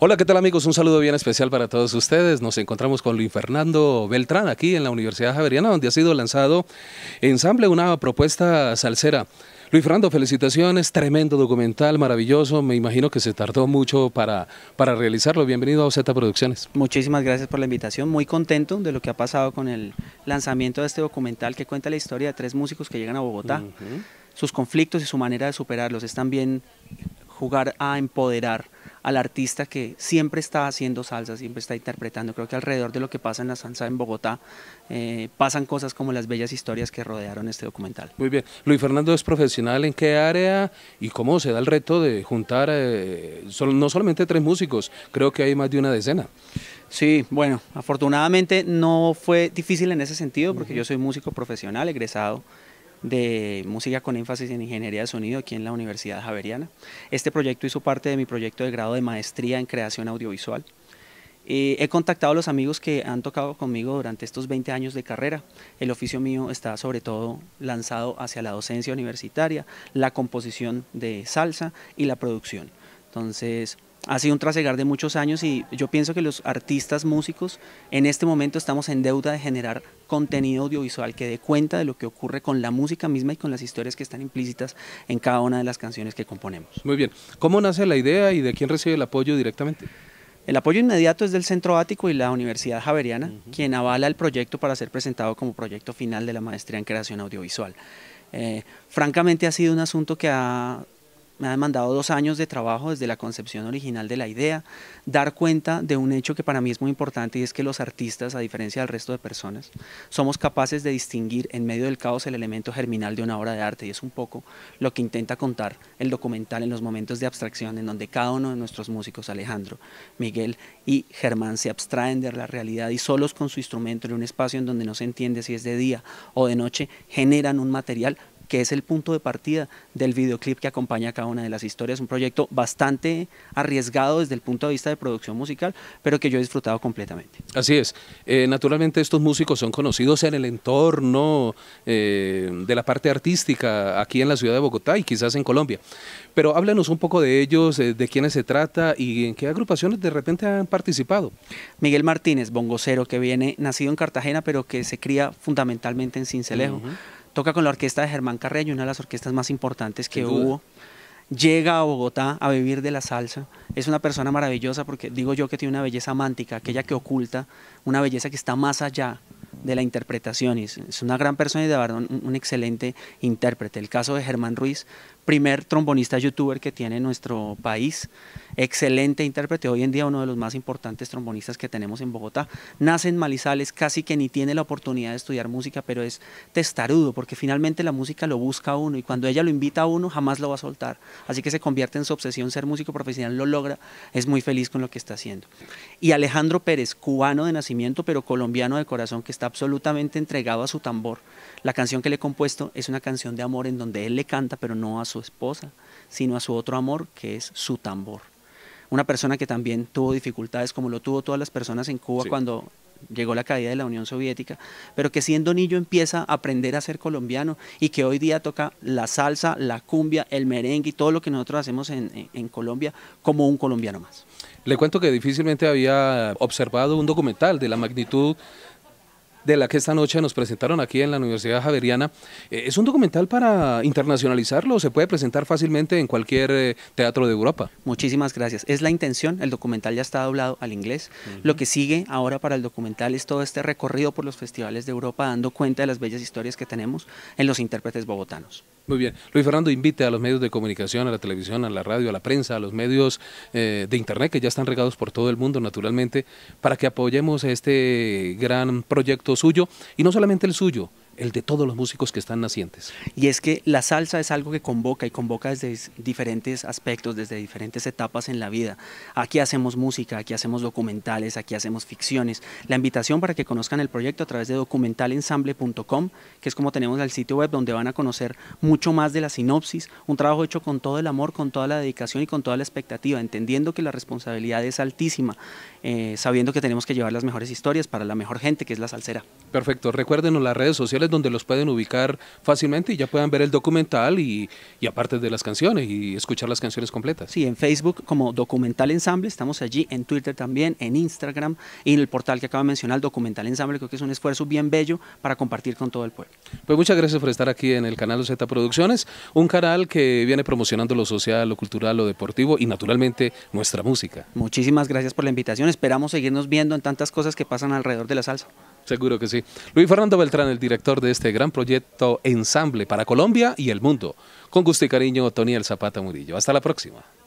Hola, ¿qué tal amigos? Un saludo bien especial para todos ustedes. Nos encontramos con Luis Fernando Beltrán aquí en la Universidad Javeriana, donde ha sido lanzado ensamble una propuesta salsera. Luis Fernando, felicitaciones, tremendo documental, maravilloso. Me imagino que se tardó mucho para, para realizarlo. Bienvenido a OZ Producciones. Muchísimas gracias por la invitación. Muy contento de lo que ha pasado con el lanzamiento de este documental que cuenta la historia de tres músicos que llegan a Bogotá, sus conflictos y su manera de superarlos. Es también jugar a empoderar al artista que siempre está haciendo salsa, siempre está interpretando. Creo que alrededor de lo que pasa en la salsa en Bogotá eh, pasan cosas como las bellas historias que rodearon este documental. Muy bien. Luis Fernando es profesional en qué área y cómo se da el reto de juntar eh, no solamente tres músicos, creo que hay más de una decena. Sí, bueno, afortunadamente no fue difícil en ese sentido porque yo soy músico profesional, egresado de música con énfasis en ingeniería de sonido aquí en la Universidad Javeriana. Este proyecto hizo parte de mi proyecto de grado de maestría en creación audiovisual. Eh, he contactado a los amigos que han tocado conmigo durante estos 20 años de carrera. El oficio mío está sobre todo lanzado hacia la docencia universitaria, la composición de salsa y la producción. Entonces, ha sido un trasegar de muchos años y yo pienso que los artistas músicos en este momento estamos en deuda de generar contenido audiovisual que dé cuenta de lo que ocurre con la música misma y con las historias que están implícitas en cada una de las canciones que componemos. Muy bien, ¿cómo nace la idea y de quién recibe el apoyo directamente? El apoyo inmediato es del Centro Ático y la Universidad Javeriana, quien avala el proyecto para ser presentado como proyecto final de la maestría en creación audiovisual. Eh, francamente ha sido un asunto que ha me ha demandado dos años de trabajo desde la concepción original de la idea, dar cuenta de un hecho que para mí es muy importante y es que los artistas, a diferencia del resto de personas, somos capaces de distinguir en medio del caos el elemento germinal de una obra de arte y es un poco lo que intenta contar el documental en los momentos de abstracción en donde cada uno de nuestros músicos, Alejandro, Miguel y Germán, se abstraen de la realidad y solos con su instrumento en un espacio en donde no se entiende si es de día o de noche, generan un material que es el punto de partida del videoclip que acompaña cada una de las historias. Un proyecto bastante arriesgado desde el punto de vista de producción musical, pero que yo he disfrutado completamente. Así es. Eh, naturalmente estos músicos son conocidos en el entorno eh, de la parte artística aquí en la ciudad de Bogotá y quizás en Colombia. Pero háblanos un poco de ellos, eh, de quiénes se trata y en qué agrupaciones de repente han participado. Miguel Martínez, bongocero, que viene nacido en Cartagena, pero que se cría fundamentalmente en Cincelejo toca con la orquesta de Germán Carreño, una de las orquestas más importantes que hubo. Llega a Bogotá a vivir de la salsa. Es una persona maravillosa porque digo yo que tiene una belleza amántica, aquella que oculta, una belleza que está más allá de la interpretación. Es, una gran persona y de verdad un excelente intérprete. El caso de Germán Ruiz primer trombonista youtuber que tiene nuestro país, excelente intérprete, hoy en día uno de los más importantes trombonistas que tenemos en Bogotá. Nace en Malizales, casi que ni tiene la oportunidad de estudiar música, pero es testarudo, porque finalmente la música lo busca a uno y cuando ella lo invita a uno jamás lo va a soltar. Así que se convierte en su obsesión ser músico profesional, lo logra, es muy feliz con lo que está haciendo. Y Alejandro Pérez, cubano de nacimiento, pero colombiano de corazón, que está absolutamente entregado a su tambor. La canción que le he compuesto es una canción de amor en donde él le canta, pero no a su esposa, sino a su otro amor, que es su tambor. Una persona que también tuvo dificultades, como lo tuvo todas las personas en Cuba cuando llegó la caída de la Unión Soviética, pero que siendo niño empieza a aprender a ser colombiano y que hoy día toca la salsa, la cumbia, el merengue y todo lo que nosotros hacemos en Colombia como un colombiano más. Le cuento que difícilmente había observado un documental de la magnitud de la que esta noche nos presentaron aquí en la Universidad Javeriana. Eh, ¿Es un documental para internacionalizarlo se puede presentar fácilmente en cualquier eh, teatro de Europa? Muchísimas gracias. Es la intención, el documental ya está doblado al inglés. Lo que sigue ahora para el documental es todo este recorrido por los festivales de Europa dando cuenta de las bellas historias que tenemos en los intérpretes bogotanos. Muy bien. Luis Fernando, invite a los medios de comunicación, a la televisión, a la radio, a la prensa, a los medios eh, de Internet que ya están regados por todo el mundo, naturalmente, para que apoyemos este gran proyecto suyo, y no solamente el suyo, el de todos los músicos que están nacientes. Y es que la salsa es algo que convoca y convoca desde diferentes aspectos, desde diferentes etapas en la vida. Aquí hacemos música, aquí hacemos documentales, aquí hacemos ficciones. La invitación para que conozcan el proyecto a través de documentalensamble.com, que es como tenemos el sitio web donde van a conocer mucho más de la sinopsis, un trabajo hecho con todo el amor, con toda la dedicación y con toda la expectativa, entendiendo que la responsabilidad es altísima, eh, sabiendo que tenemos que llevar las mejores historias para la mejor gente, que es la salsera. Perfecto, recuérdenos las redes sociales donde los pueden ubicar fácilmente y ya puedan ver el documental y, aparte de las canciones y escuchar las canciones completas. Sí, en Facebook como Documental Ensamble, estamos allí, en Twitter también, en Instagram y en el portal que acaba de mencionar, Documental Ensamble, creo que es un esfuerzo bien bello para compartir con todo el pueblo. Pues muchas gracias por estar aquí en el canal Z Producciones, un canal que viene promocionando lo social, lo cultural, lo deportivo y naturalmente nuestra música. Muchísimas gracias por la invitación, esperamos seguirnos viendo en tantas cosas que pasan alrededor de la salsa. Seguro que sí. Luis Fernando Beltrán, el director de este gran proyecto Ensamble para Colombia y el mundo. Con gusto y cariño, El Zapata Murillo. Hasta la próxima.